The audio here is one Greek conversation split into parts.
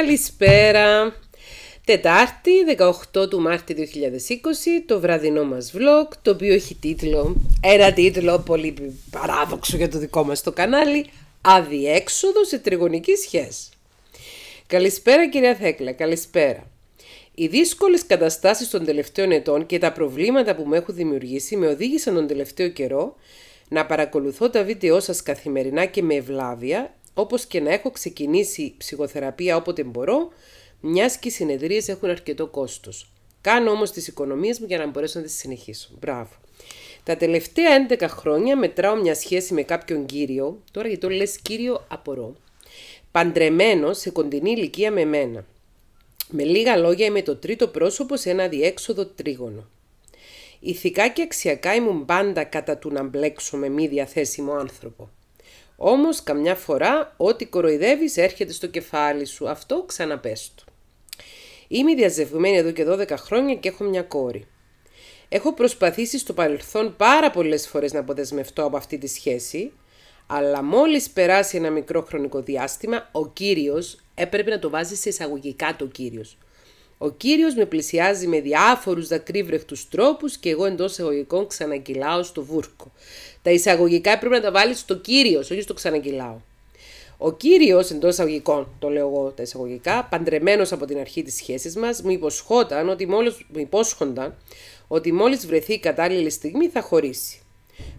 Καλησπέρα. Τετάρτη, 18 του Μάρτη 2020, το βραδινό μας vlog, το οποίο έχει τίτλο, ένα τίτλο πολύ παράδοξο για το δικό μας το κανάλι, «Αδιέξοδο σε τριγωνική σχέση». Καλησπέρα κυρία Θέκλα, καλησπέρα. Οι δύσκολες καταστάσεις των τελευταίων ετών και τα προβλήματα που με έχουν δημιουργήσει με οδήγησαν τον τελευταίο καιρό να παρακολουθώ τα βίντεό σας καθημερινά και με ευλάβεια όπως και να έχω ξεκινήσει ψυχοθεραπεία όποτε μπορώ, μιας και οι συνεδρίες έχουν αρκετό κόστος. Κάνω όμως τις οικονομίες μου για να μπορέσω να τις συνεχίσω. Μπράβο. Τα τελευταία 11 χρόνια μετράω μια σχέση με κάποιον κύριο, τώρα γιατί το λες κύριο απορώ, παντρεμένο σε κοντινή ηλικία με μένα. Με λίγα λόγια είμαι το τρίτο πρόσωπο σε ένα διέξοδο τρίγωνο. Ηθικά και αξιακά ήμουν πάντα κατά του να μπλέξω με μη διαθέσιμο άνθρωπο. Όμως καμιά φορά ό,τι κοροϊδεύεις έρχεται στο κεφάλι σου. Αυτό ξαναπες του. Είμαι διαζευγμένη εδώ και 12 χρόνια και έχω μια κόρη. Έχω προσπαθήσει στο παρελθόν πάρα πολλές φορές να αποδεσμευτώ από αυτή τη σχέση, αλλά μόλις περάσει ένα μικρό χρονικό διάστημα, ο κύριος έπρεπε να το βάζει σε εισαγωγικά το κύριος – ο κύριος με πλησιάζει με διάφορους δακρύβρεχτους τρόπους και εγώ εντός εγωγικών ξανακυλάω στο βούρκο. Τα εισαγωγικά πρέπει να τα βάλεις στο κύριος, όχι στο ξανακυλάω. Ο κύριος εντός εισαγωγικών, το λέω εγώ τα εισαγωγικά, παντρεμένος από την αρχή της σχέσης μας, μου υποσχόταν ότι υπόσχονταν ότι μόλις βρεθεί η κατάλληλη στιγμή θα χωρίσει.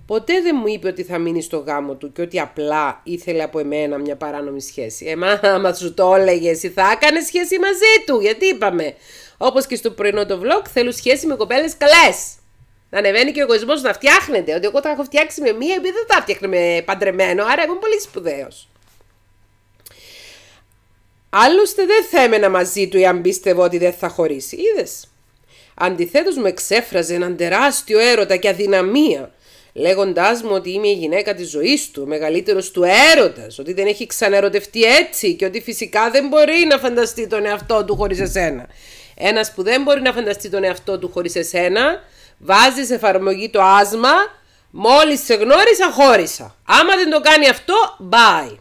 Ποτέ δεν μου είπε ότι θα μείνει στο γάμο του και ότι απλά ήθελε από εμένα μια παράνομη σχέση. Εμά, άμα σου το έλεγε, εσύ θα έκανες σχέση μαζί του. Γιατί είπαμε. Όπως και στο πρωινό το vlog, θέλω σχέση με κοπέλες καλές. Να ανεβαίνει και ο εγωισμός να φτιάχνεται. Ότι εγώ τα έχω φτιάξει με μία, επειδή δεν τα φτιάχνει με παντρεμένο. Άρα είμαι πολύ σπουδαίος. Άλλωστε δεν θα έμενα μαζί του εάν πίστευω ότι δεν θα χωρίσει. Είδες. Αντιθέτως, μου εξέφραζε έναν τεράστιο έρωτα και αδυναμία λέγοντάς μου ότι είμαι η γυναίκα της ζωής του, ο μεγαλύτερος του έρωτας, ότι δεν έχει ξαναερωτευτεί έτσι και ότι φυσικά δεν μπορεί να φανταστεί τον εαυτό του χωρίς εσένα. Ένας που δεν μπορεί να φανταστεί τον εαυτό του χωρίς εσένα, βάζει σε εφαρμογή το άσμα, μόλις σε γνώρισα, χώρισα. Άμα δεν το κάνει αυτό, bye.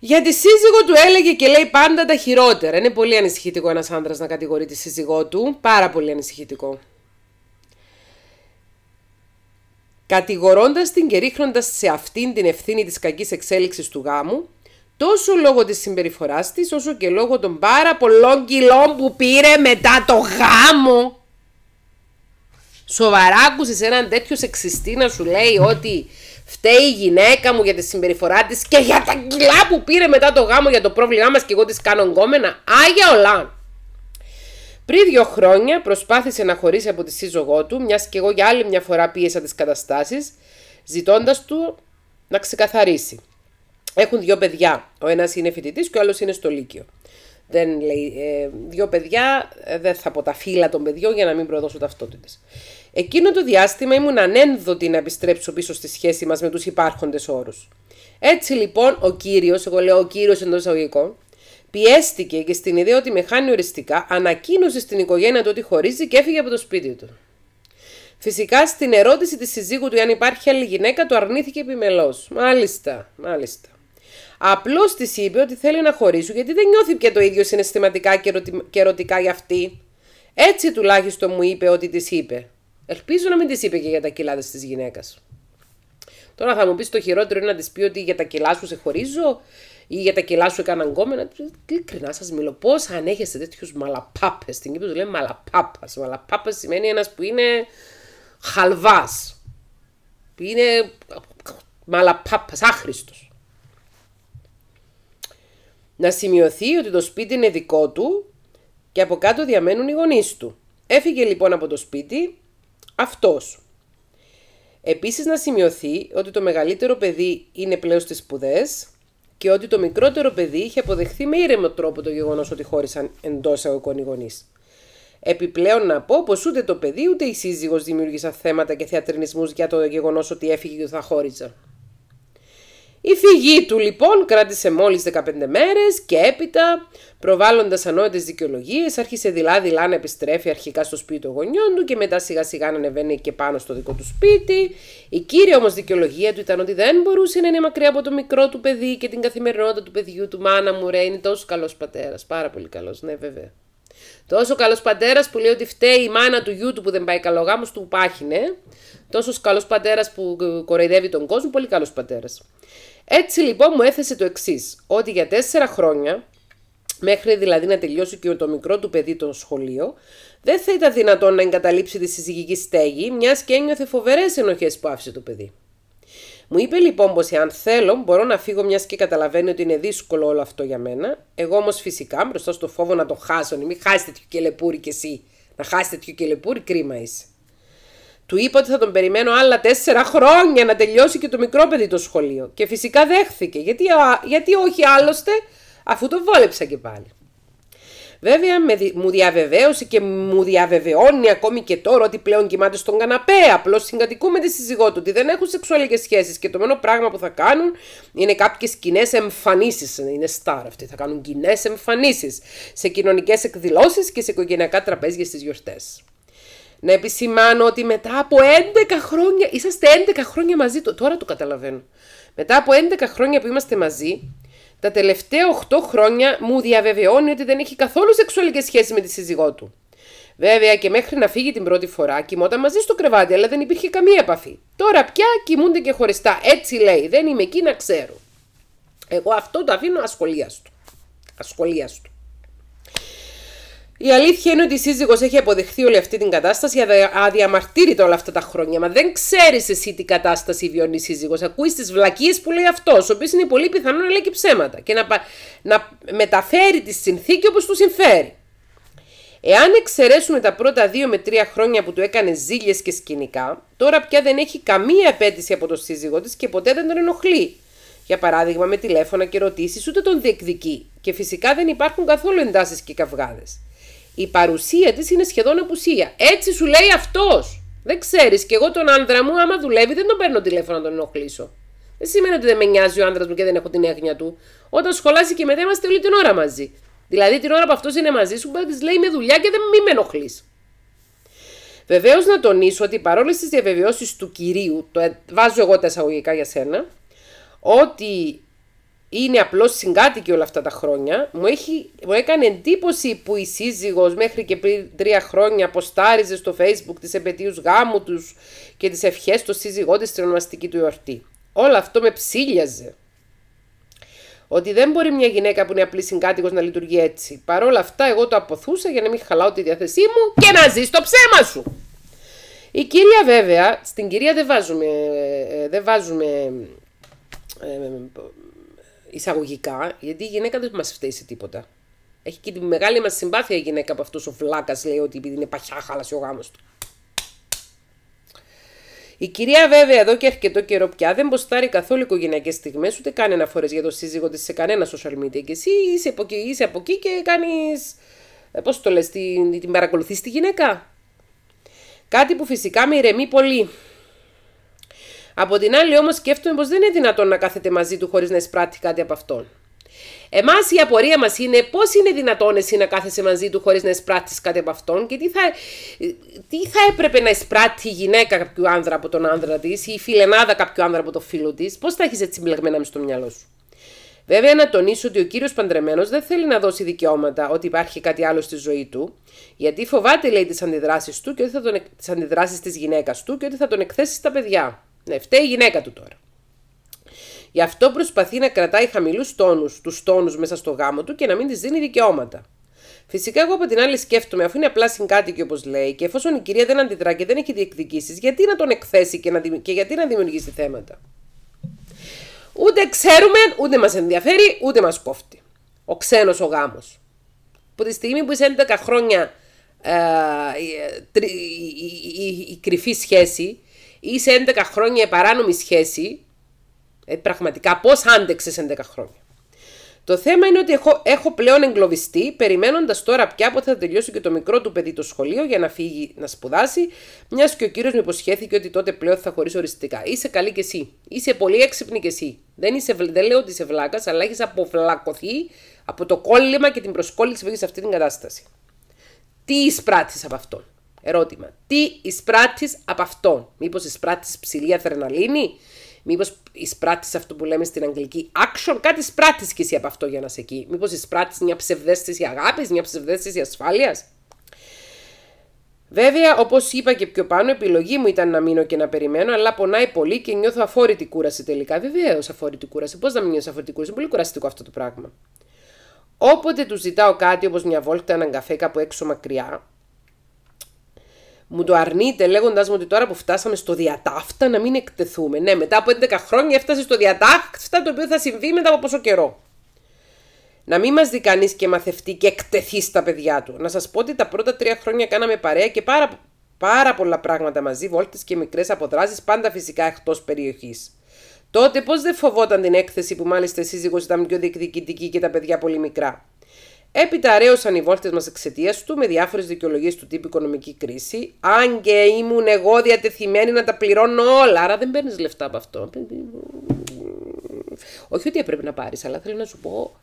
Για τη σύζυγο του έλεγε και λέει πάντα τα χειρότερα. Είναι πολύ ανησυχητικό ένας άντρας να κατηγορεί τη σύζυγό του. Πάρα πολύ ανησυχητικό. κατηγορώντας την και ρίχνοντα σε αυτήν την ευθύνη της κακής εξέλιξης του γάμου, τόσο λόγω της συμπεριφοράς της, όσο και λόγω των πάρα πολλών κιλών που πήρε μετά το γάμο. Σοβαρά άκουσες έναν τέτοιο σεξιστή να σου λέει ότι φταίει η γυναίκα μου για τη συμπεριφορά της και για τα κιλά που πήρε μετά το γάμο για το πρόβλημά μας και εγώ της κάνω γκόμενα. Άγια ολάν. Πριν δύο χρόνια προσπάθησε να χωρίσει από τη σύζυγό του, μιας και εγώ για άλλη μια φορά πίεσα τις καταστάσεις, ζητώντας του να ξεκαθαρίσει. Έχουν δύο παιδιά. Ο ένας είναι φοιτητής και ο άλλος είναι στο Λύκειο. Δεν λέει, ε, δύο παιδιά, ε, δεν θα πω τα φύλλα των παιδιών για να μην προδώσω ταυτότητες. Εκείνο το διάστημα ήμουν ανένδοτη να επιστρέψω πίσω στη σχέση μας με τους υπάρχοντες όρους. Έτσι λοιπόν ο κύριος, εγώ λέω ο κύριος εντός εισαγωγικών, Πιέστηκε και στην ιδέα ότι με χάνει οριστικά, ανακοίνωσε στην οικογένεια του ότι χωρίζει και έφυγε από το σπίτι του. Φυσικά στην ερώτηση της συζύγου του αν υπάρχει άλλη γυναίκα, το αρνήθηκε επιμελώς. Μάλιστα, μάλιστα. Απλώς της είπε ότι θέλει να χωρίσουν γιατί δεν νιώθει πια το ίδιο συναισθηματικά και, ερωτικά για αυτή. Έτσι τουλάχιστον μου είπε ότι της είπε. Ελπίζω να μην της είπε και για τα κιλά της γυναίκας. Τώρα θα μου πεις το χειρότερο είναι να της πει ότι για τα κιλά σου σε χωρίζω ή για τα κελά σου έκαναν κόμμενα. Ειλικρινά σας μιλώ, πώς έχετε τέτοιους μαλαπάπες. Στην Κύπρο του λέμε μαλαπάπας. Μαλαπάπας σημαίνει ένας που είναι χαλβάς. Είναι μαλαπάπας, άχρηστος. Να σημειωθεί ότι το σπίτι είναι δικό του και από κάτω διαμένουν οι γονείς του. Έφυγε λοιπόν από το σπίτι αυτός. Επίσης να σημειωθεί ότι το μεγαλύτερο παιδί είναι πλέον στις σπουδές και ότι το μικρότερο παιδί είχε αποδεχθεί με ήρεμο τρόπο το γεγονός ότι χώρισαν εντός αγωγικών οι Επιπλέον να πω πως ούτε το παιδί ούτε η σύζυγος δημιούργησαν θέματα και θεατρινισμούς για το γεγονός ότι έφυγε και θα χώριζαν. Η φυγή του λοιπόν κράτησε μόλις 15 μέρες και έπειτα, προβάλλοντας ανώτες δικαιολογίες, άρχισε δειλά-δειλά να επιστρέφει αρχικά στο σπίτι των γονιών του και μετά σιγά-σιγά να ανεβαίνει και πάνω στο δικό του σπίτι. Η κύρια όμως δικαιολογία του ήταν ότι δεν μπορούσε να είναι μακριά από το μικρό του παιδί και την καθημερινότητα του παιδιού του. Μάνα μου ρε, είναι τόσο καλός πατέρας, πάρα πολύ καλός, ναι βέβαια. Τόσο καλός πατέρας που λέει ότι φταίει η μάνα του γιού του που δεν πάει καλό γάμος του πάχινε. Ναι». Τόσος καλός πατέρας που κοροϊδεύει τον κόσμο, πολύ καλός πατέρας. Έτσι λοιπόν μου έθεσε το εξής, ότι για τέσσερα χρόνια, μέχρι δηλαδή να τελειώσει και το μικρό του παιδί το σχολείο, δεν θα ήταν δυνατόν να εγκαταλείψει τη συζυγική στέγη, μιας και ένιωθε φοβερές ενοχές που άφησε το παιδί. Μου είπε λοιπόν πως εάν θέλω μπορώ να φύγω, μιας και καταλαβαίνει ότι είναι δύσκολο όλο αυτό για μένα. Εγώ όμως φυσικά μπροστά στο φόβο να το χάσω, να μην χάσει τέτοιο κελεπούρι κι εσύ. Να χάσει τέτοιο κελεπούρι, κρίμα είσαι. Του είπα ότι θα τον περιμένω άλλα τέσσερα χρόνια να τελειώσει και το μικρό παιδί το σχολείο. Και φυσικά δέχθηκε. Γιατί, γιατί όχι άλλωστε, αφού το βόλεψα και πάλι. Βέβαια, με, μου διαβεβαίωσε και μου διαβεβαιώνει ακόμη και τώρα ότι πλέον κοιμάται στον καναπέ. Απλώς συγκατοικούμε τη σύζυγό του ότι δεν έχουν σεξουαλικές σχέσεις και το μόνο πράγμα που θα κάνουν είναι κάποιες κοινές εμφανίσεις. Είναι στάρ αυτοί. Θα κάνουν κοινές εμφανίσεις σε κοινωνικές εκδηλώσεις και σε οικογενειακά τραπέζια στις γιορτές. Να επισημάνω ότι μετά από 11 χρόνια, είσαστε 11 χρόνια μαζί, τώρα το καταλαβαίνω. Μετά από 11 χρόνια που είμαστε μαζί, τα τελευταία 8 χρόνια μου διαβεβαιώνει ότι δεν έχει καθόλου σεξουαλικές σχέσεις με τη σύζυγό του. Βέβαια και μέχρι να φύγει την πρώτη φορά κοιμόταν μαζί στο κρεβάτι, αλλά δεν υπήρχε καμία επαφή. Τώρα πια κοιμούνται και χωριστά. Έτσι λέει, δεν είμαι εκεί να ξέρω. Εγώ αυτό το αφήνω ασχολίας του. Ασχολίας του. Η αλήθεια είναι ότι η σύζυγος έχει αποδεχθεί όλη αυτή την κατάσταση αδιαμαρτύρητα όλα αυτά τα χρόνια. Μα δεν ξέρεις εσύ τι κατάσταση βιώνει η σύζυγος. Ακούεις τις βλακίες που λέει αυτός, ο οποίος είναι πολύ πιθανό να λέει και ψέματα και να, να μεταφέρει τη συνθήκη όπως του συμφέρει. Εάν εξαιρέσουμε τα πρώτα δύο με τρία χρόνια που του έκανε ζήλιες και σκηνικά, τώρα πια δεν έχει καμία απέτηση από τον σύζυγό της και ποτέ δεν τον ενοχλεί. Για παράδειγμα, με τηλέφωνα και ρωτήσει, ούτε τον διεκδικεί. Και φυσικά δεν υπάρχουν καθόλου εντάσεις και καυγάδες η παρουσία της είναι σχεδόν απουσία. Έτσι σου λέει αυτός. Δεν ξέρεις και εγώ τον άντρα μου άμα δουλεύει δεν τον παίρνω τηλέφωνο να τον ενοχλήσω. Δεν σημαίνει ότι δεν με νοιάζει ο άντρα μου και δεν έχω την έγνοια του. Όταν σχολάσει και μετά είμαστε όλη την ώρα μαζί. Δηλαδή την ώρα που αυτός είναι μαζί σου, μπορεί να της λέει με δουλειά και δεν με με ενοχλείς. Βεβαίως να τονίσω ότι παρόλες τις διαβεβαιώσεις του κυρίου, το ε, βάζω εγώ τα εισαγωγικά για σένα, ότι είναι απλό συγκάτοικη όλα αυτά τα χρόνια. Μου, έχει, μου έκανε εντύπωση που η σύζυγος μέχρι και πριν τρία χρόνια αποστάριζε στο Facebook τις επαιτίους γάμου τους και τις ευχές του σύζυγό της στην ονομαστική του εορτή. Όλο αυτό με ψήλιαζε. Ότι δεν μπορεί μια γυναίκα που είναι απλή συγκάτοικος να λειτουργεί έτσι. Παρ' όλα αυτά, εγώ το αποθούσα για να μην χαλάω τη διάθεσή μου και να ζει στο ψέμα σου. Η κυρία βέβαια, στην κυρία δεν βάζουμε, ε, δεν βάζουμε ε, ε, εισαγωγικά, γιατί η γυναίκα δεν μας φταίει σε τίποτα. Έχει και τη μεγάλη μας συμπάθεια η γυναίκα από αυτός ο φλάκας λέει ότι επειδή είναι παχιά, χάλασε ο γάμος του. Η κυρία, βέβαια, εδώ και αρκετό καιρό πια δεν ποστάρει καθόλου οικογενειακές στιγμές, ούτε κάνει αναφορές για το σύζυγο της σε κανένα social media. Και εσύ είσαι από εκεί, είσαι από εκεί και κάνεις. Ε, Πώς το λες, την, την παρακολουθείς τη γυναίκα. Κάτι που φυσικά με ηρεμεί πολύ. Από την άλλη όμως σκέφτομαι πως δεν είναι δυνατόν να κάθεται μαζί του χωρίς να εισπράττει κάτι από αυτόν. Εμάς η απορία μας είναι πώς είναι δυνατόν εσύ να κάθεσαι μαζί του χωρίς να εισπράττεις κάτι από αυτόν και τι θα, τι θα έπρεπε να εισπράττει η γυναίκα κάποιου άνδρα από τον άνδρα της ή η φιλενάδα κάποιου άνδρα από τον φίλο της, πώς θα έχεις έτσι μπλεγμένα μες στο μυαλό σου. Βέβαια, να τονίσω ότι ο κύριος Παντρεμένος δεν θέλει να δώσει δικαιώματα ότι υπάρχει κάτι άλλο στη ζωή του, γιατί φοβάται, λέει, τις αντιδράσεις του και τις αντιδράσεις της γυναίκας του και ότι θα τον εκθέσει στα παιδιά. Ναι, φταίει η γυναίκα του τώρα. Γι' αυτό προσπαθεί να κρατάει χαμηλούς τόνους, τους τόνους μέσα στο γάμο του και να μην της δίνει δικαιώματα. Φυσικά, εγώ από την άλλη σκέφτομαι, αφού είναι απλά συγκάτοικοι όπως λέει, και εφόσον η κυρία δεν αντιδρά και δεν έχει διεκδικήσεις, γιατί να τον εκθέσει και, να, και γιατί να δημιουργήσει θέματα. Ούτε ξέρουμε, ούτε μας ενδιαφέρει, ούτε μας κόφτει. Ο ξένος ο γάμος. Από τη στιγμή που είσαι 11 χρόνια ε, ε η, η, η, η κρυφή σχέση, είσαι 11 χρόνια παράνομη σχέση, ε, πραγματικά πώς άντεξες 11 χρόνια. Το θέμα είναι ότι έχω, έχω πλέον εγκλωβιστεί, περιμένοντας τώρα πια που θα τελειώσει και το μικρό του παιδί το σχολείο για να φύγει να σπουδάσει, μιας και ο κύριος μου υποσχέθηκε ότι τότε πλέον θα χωρίσει οριστικά. Είσαι καλή κι εσύ. Είσαι πολύ έξυπνη κι εσύ. Δεν, είσαι, δεν λέω ότι είσαι βλάκας, αλλά έχεις αποβλακωθεί από το κόλλημα και την προσκόλληση που έχεις σε αυτή την κατάσταση. Τι εισπράττεις από αυτόν. Ερώτημα. Τι εισπράττεις από αυτόν. Μήπως εισπράττεις ψηλή αδρεναλίνη. Μήπως εισπράττεις αυτό που λέμε στην αγγλική action. Κάτι εισπράττεις κι εσύ από αυτό για να είσαι εκεί. Μήπως εισπράττεις μια ψευδέστηση αγάπης, μια ψευδέστηση ασφάλειας. Βέβαια, όπως είπα και πιο πάνω, επιλογή μου ήταν να μείνω και να περιμένω, αλλά πονάει πολύ και νιώθω αφόρητη κούραση τελικά. Βεβαίως, αφόρητη κούραση. Πώς να μην νιώθω αφόρητη κούραση, είναι πολύ κουραστικό αυτό το πράγμα. Όποτε του ζητάω κάτι, όπως μια βόλτα, έναν καφέ κάπου έξω μακριά, μου το αρνείτε λέγοντα μου ότι τώρα που φτάσαμε στο διατάφτα να μην εκτεθούμε. Ναι, μετά από 11 χρόνια έφτασε στο διατάφτα το οποίο θα συμβεί μετά από πόσο καιρό. Να μην μας δει κανείς και μαθευτεί και εκτεθεί στα παιδιά του. Να σας πω ότι τα πρώτα τρία χρόνια κάναμε παρέα και πάρα, πάρα πολλά πράγματα μαζί, βόλτες και μικρές αποδράσεις, πάντα φυσικά εκτός περιοχής. Τότε πώς δεν φοβόταν την έκθεση που μάλιστα η σύζυγος ήταν πιο διεκδικητική και τα παιδιά πολύ μικρά. Έπειτα Επιταραίωσαν οι βόλτες μας εξαιτίας του με διάφορες δικαιολογίες του τύπου οικονομική κρίση. Αν και ήμουν εγώ διατεθειμένη να τα πληρώνω όλα, άρα δεν παίρνεις λεφτά από αυτό. Όχι ότι έπρεπε να πάρεις, αλλά θέλω να σου πω,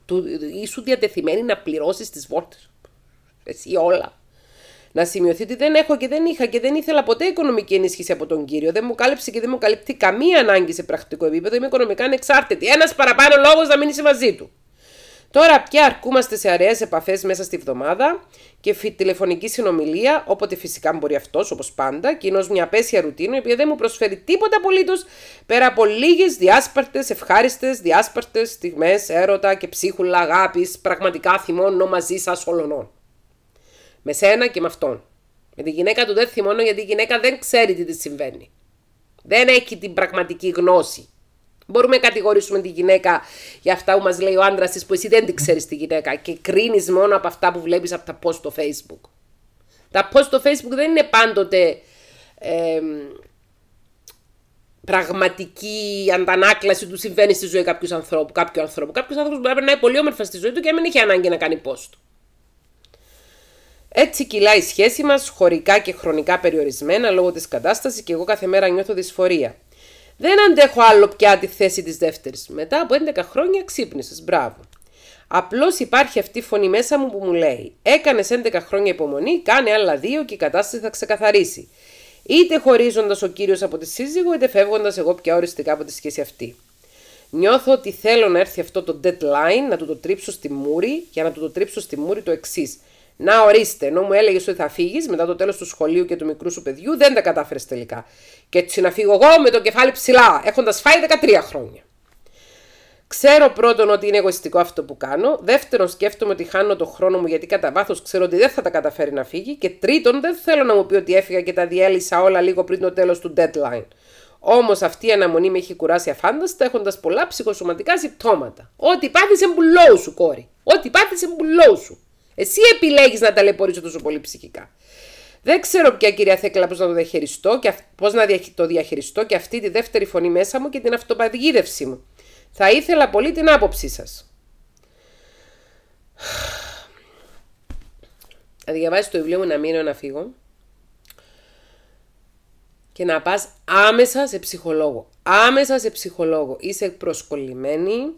ήσου διατεθειμένη να πληρώσεις τις βόλτες. Εσύ όλα. Να σημειωθεί ότι δεν έχω και δεν είχα και δεν ήθελα ποτέ οικονομική ενίσχυση από τον κύριο. Δεν μου κάλυψε και δεν μου καλύπτει καμία ανάγκη σε πρακτικό επίπεδο. Είμαι οικονομικά ανεξάρτητη. Ένας παραπάνω λόγος να μείνεις μαζί του. Τώρα πια αρκούμαστε σε αραιές επαφές μέσα στη βδομάδα και τηλεφωνική συνομιλία, όποτε φυσικά μπορεί αυτός, όπως πάντα, κοινώς μια πέσια ρουτίνα, η οποία δεν μου προσφέρει τίποτα απολύτως, πέρα από λίγες διάσπαρτες, ευχάριστες, διάσπαρτες στιγμές έρωτα και ψίχουλα αγάπης, πραγματικά θυμώνω μαζί σας όλων. Με σένα και με αυτόν. Με τη γυναίκα του δεν θυμώνω γιατί η γυναίκα δεν ξέρει τι της συμβαίνει. Δεν έχει την πραγματική γνώση. Μπορούμε να κατηγορήσουμε τη γυναίκα για αυτά που μας λέει ο άντρας της, που εσύ δεν την ξέρεις τη γυναίκα και κρίνεις μόνο από αυτά που βλέπεις από τα post στο Facebook. Τα post στο Facebook δεν είναι πάντοτε ε, πραγματική αντανάκλαση του συμβαίνει στη ζωή κάποιου ανθρώπου. Κάποιου ανθρώπου. Κάποιο άνθρωπος μπορεί να περνάει πολύ όμορφα στη ζωή του και να μην έχει ανάγκη να κάνει post. Έτσι κυλάει η σχέση μας, χωρικά και χρονικά περιορισμένα λόγω της κατάστασης και εγώ κάθε μέρα νιώθω δυσφορία. Δεν αντέχω άλλο πια τη θέση της δεύτερης. Μετά από 11 χρόνια ξύπνησες. Μπράβο. Απλώς υπάρχει αυτή η φωνή μέσα μου που μου λέει: Έκανες 11 χρόνια υπομονή, κάνε άλλα δύο και η κατάσταση θα ξεκαθαρίσει. Είτε χωρίζοντας ο κύριος από τη σύζυγο, είτε φεύγοντας εγώ πια οριστικά από τη σχέση αυτή. Νιώθω ότι θέλω να έρθει αυτό το deadline, να του το τρίψω στη μούρη, για να του το τρίψω στη μούρη το εξής. Να ορίστε, ενώ μου έλεγες ότι θα φύγεις μετά το τέλος του σχολείου και του μικρού σου παιδιού, δεν τα κατάφερες τελικά. Και έτσι να φύγω εγώ με το κεφάλι ψηλά, έχοντας φάει 13 χρόνια. Ξέρω πρώτον ότι είναι εγωιστικό αυτό που κάνω. Δεύτερον, σκέφτομαι ότι χάνω το χρόνο μου γιατί κατά βάθος ξέρω ότι δεν θα τα καταφέρει να φύγει. Και τρίτον, δεν θέλω να μου πει ότι έφυγα και τα διέλυσα όλα λίγο πριν το τέλος του deadline. Όμως αυτή η αναμονή με έχει κουράσει αφάνταστα έχοντας πολλά ψυχοσωματικά συμπτώματα. Ό,τι πάθησε μπουλό σου, κόρη. Ό,τι πάθησε μπουλό σου. Εσύ επιλέγεις να ταλαιπωρήσω τόσο πολύ ψυχικά. Δεν ξέρω ποια κυρία Θέκλα, να το διαχειριστώ και πώς να το διαχειριστώ και αυτή τη δεύτερη φωνή μέσα μου και την αυτοπαγίδευση μου. Θα ήθελα πολύ την άποψή σας. Θα διαβάσεις το βιβλίο μου να μείνω να φύγω και να πας άμεσα σε ψυχολόγο. Άμεσα σε ψυχολόγο. Είσαι προσκολλημένη,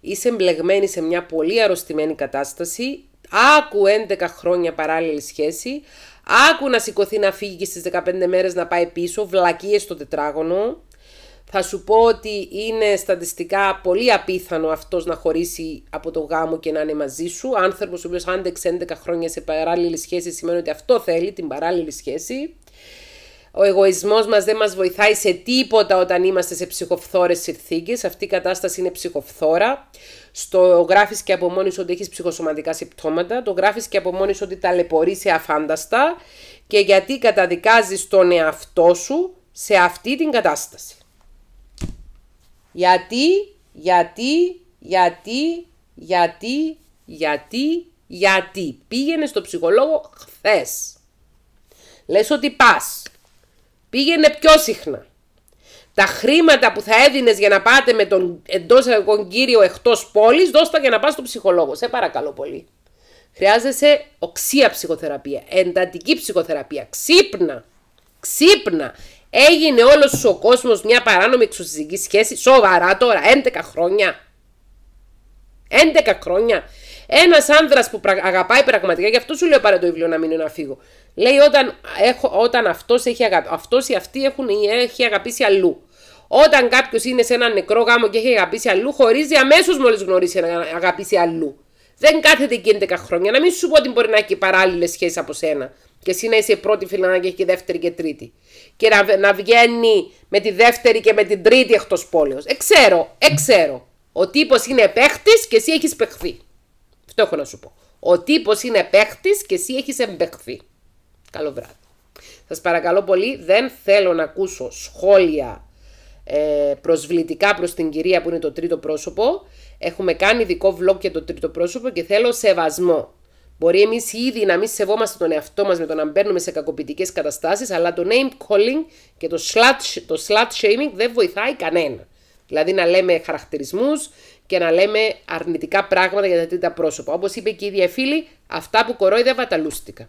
είσαι μπλεγμένη σε μια πολύ αρρωστημένη κατάσταση Άκου 11 χρόνια παράλληλη σχέση. Άκου να σηκωθεί να φύγει και στις 15 μέρες να πάει πίσω. Βλακίες στο τετράγωνο. Θα σου πω ότι είναι στατιστικά πολύ απίθανο αυτός να χωρίσει από το γάμο και να είναι μαζί σου. Άνθρωπος ο οποίος άντεξε 11 χρόνια σε παράλληλη σχέση σημαίνει ότι αυτό θέλει, την παράλληλη σχέση ο εγωισμός μας δεν μας βοηθάει σε τίποτα όταν είμαστε σε ψυχοφθόρες συνθήκες. Αυτή η κατάσταση είναι ψυχοφθόρα. Στο γράφεις και από μόνη ότι έχεις ψυχοσωματικά συμπτώματα. Το γράφεις και από μόνη σου ότι ταλαιπωρείσαι αφάνταστα. Και γιατί καταδικάζεις τον εαυτό σου σε αυτή την κατάσταση. Γιατί, γιατί, γιατί, γιατί, γιατί, γιατί. Πήγαινε στο ψυχολόγο χθες. Λες ότι πας Πήγαινε πιο συχνά. Τα χρήματα που θα έδινες για να πάτε με τον εντός εγωγικών κύριο εκτός πόλης, δώστα για να πας στον ψυχολόγο. Σε παρακαλώ πολύ. Χρειάζεσαι οξία ψυχοθεραπεία, εντατική ψυχοθεραπεία. Ξύπνα. Ξύπνα. Έγινε όλος ο κόσμος μια παράνομη εξουσιαστική σχέση. Σοβαρά τώρα, 11 χρόνια. 11 χρόνια. Ένας άνδρας που αγαπάει πραγματικά, γι' αυτό σου λέω πάρε το βιβλίο να μείνω να φύγω. Λέει όταν, έχω, όταν αυτός, έχει αγα... αυτός ή αυτή έχουν, ε, έχει αγαπήσει αλλού. Όταν κάποιος είναι σε ένα νεκρό γάμο και έχει αγαπήσει αλλού, χωρίζει αμέσως μόλις γνωρίσει να αγαπήσει αλλού. Δεν κάθεται εκεί 11 χρόνια. Να μην σου πω ότι μπορεί να έχει παράλληλες σχέσεις από σένα. Και εσύ να είσαι πρώτη φιλανά και έχει και δεύτερη και τρίτη. Και να, να βγαίνει με τη δεύτερη και με την τρίτη εκτός πόλεως. Εξέρω, εξέρω. Ο τύπος είναι παίχτης και εσύ έχεις παιχθεί. Αυτό έχω να σου πω. Ο τύπος είναι παίχτης και εσύ έχεις εμπεχθεί. Καλό βράδυ. Σας παρακαλώ πολύ, δεν θέλω να ακούσω σχόλια ε, προσβλητικά προς την κυρία που είναι το τρίτο πρόσωπο. Έχουμε κάνει ειδικό vlog για το τρίτο πρόσωπο και θέλω σεβασμό. Μπορεί εμείς ήδη να μην σεβόμαστε τον εαυτό μας με το να μπαίνουμε σε κακοποιητικές καταστάσεις, αλλά το name calling και το slut, το slut shaming δεν βοηθάει κανένα. Δηλαδή να λέμε χαρακτηρισμούς και να λέμε αρνητικά πράγματα για τα τρίτα πρόσωπα. Όπως είπε και η ίδια φίλη, αυτά που κορόιδευα τα λούστηκα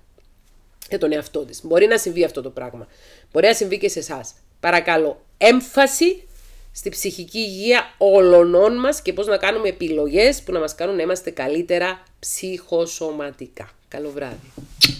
και τον εαυτό της. Μπορεί να συμβεί αυτό το πράγμα. Μπορεί να συμβεί και σε εσάς. Παρακαλώ, έμφαση στη ψυχική υγεία όλων μας και πώς να κάνουμε επιλογές που να μας κάνουν να είμαστε καλύτερα ψυχοσωματικά. Καλό βράδυ.